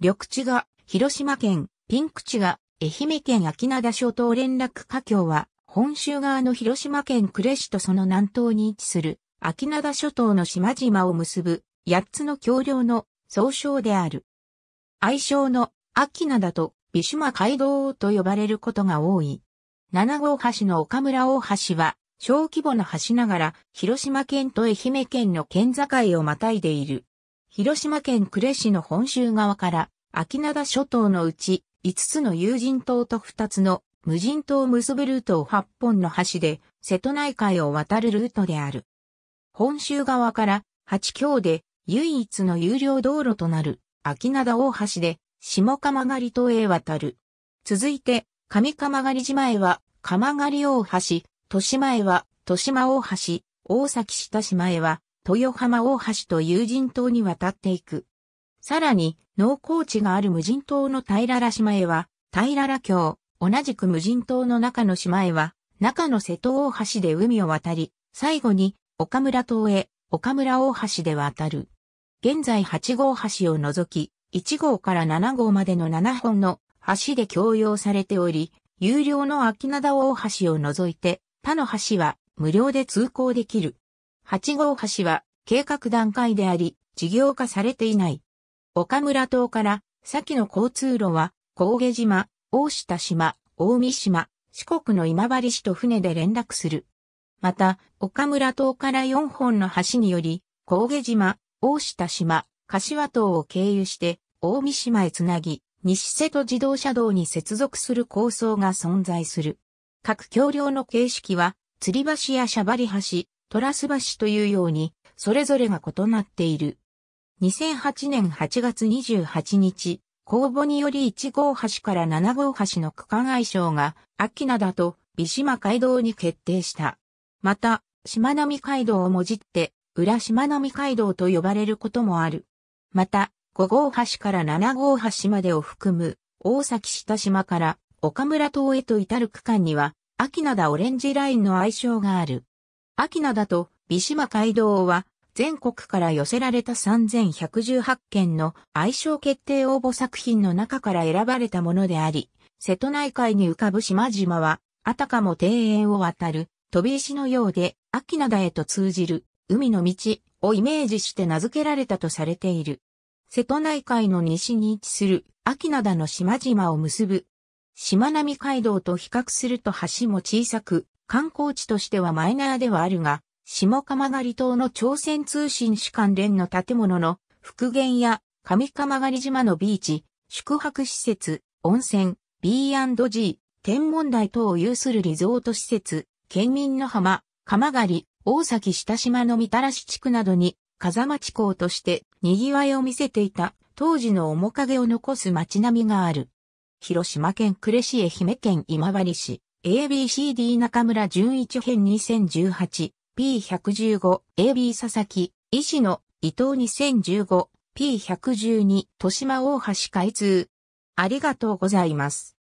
緑地が広島県、ピンク地が愛媛県秋灘諸島連絡華橋は、本州側の広島県呉市とその南東に位置する秋灘諸島の島々を結ぶ八つの橋梁の総称である。愛称の秋灘と美島街道と呼ばれることが多い。七号橋の岡村大橋は小規模な橋ながら広島県と愛媛県の県境をまたいでいる。広島県呉市の本州側から、秋灘諸島のうち、5つの有人島と2つの無人島を結ぶルートを8本の橋で、瀬戸内海を渡るルートである。本州側から、8橋で唯一の有料道路となる、秋灘大橋で、下狩り島へ渡る。続いて、上狩り島へは、狩り大橋、豊島へは、豊島大橋、大崎下島へは、豊浜大橋と友人島に渡っていく。さらに、農耕地がある無人島の平良島へは、平良橋、同じく無人島の中の島へは、中の瀬戸大橋で海を渡り、最後に、岡村島へ、岡村大橋で渡る。現在8号橋を除き、1号から7号までの7本の橋で共用されており、有料の秋灘大橋を除いて、他の橋は無料で通行できる。8号橋は計画段階であり、事業化されていない。岡村島から先の交通路は、高下島、大下島、大三島、四国の今治市と船で連絡する。また、岡村島から4本の橋により、高下島、大下島、柏島を経由して、大三島へつなぎ、西瀬戸自動車道に接続する構想が存在する。各橋梁の形式は、吊り橋やしゃばり橋、トラス橋というように、それぞれが異なっている。2008年8月28日、公募により1号橋から7号橋の区間愛称が、秋灘と美島街道に決定した。また、島並街海道をもじって、浦島並街海道と呼ばれることもある。また、5号橋から7号橋までを含む、大崎下島から岡村島へと至る区間には、秋灘オレンジラインの愛称がある。秋名だと、美島街道は、全国から寄せられた3118件の愛称決定応募作品の中から選ばれたものであり、瀬戸内海に浮かぶ島々は、あたかも庭園を渡る、飛び石のようで、秋灘へと通じる、海の道をイメージして名付けられたとされている。瀬戸内海の西に位置する、秋灘の島々を結ぶ。島並街海道と比較すると橋も小さく、観光地としてはマイナーではあるが、下鎌狩島の朝鮮通信士関連の建物の復元や上鎌狩島のビーチ、宿泊施設、温泉、B&G、天文台等を有するリゾート施設、県民の浜、鎌狩、大崎下島のみたらし地区などに風間地港として賑わいを見せていた当時の面影を残す街並みがある。広島県呉市愛媛県今治市。ABCD 中村純一編 2018P115 AB 佐々木医師の伊藤 2015P112 豊島大橋開通ありがとうございます。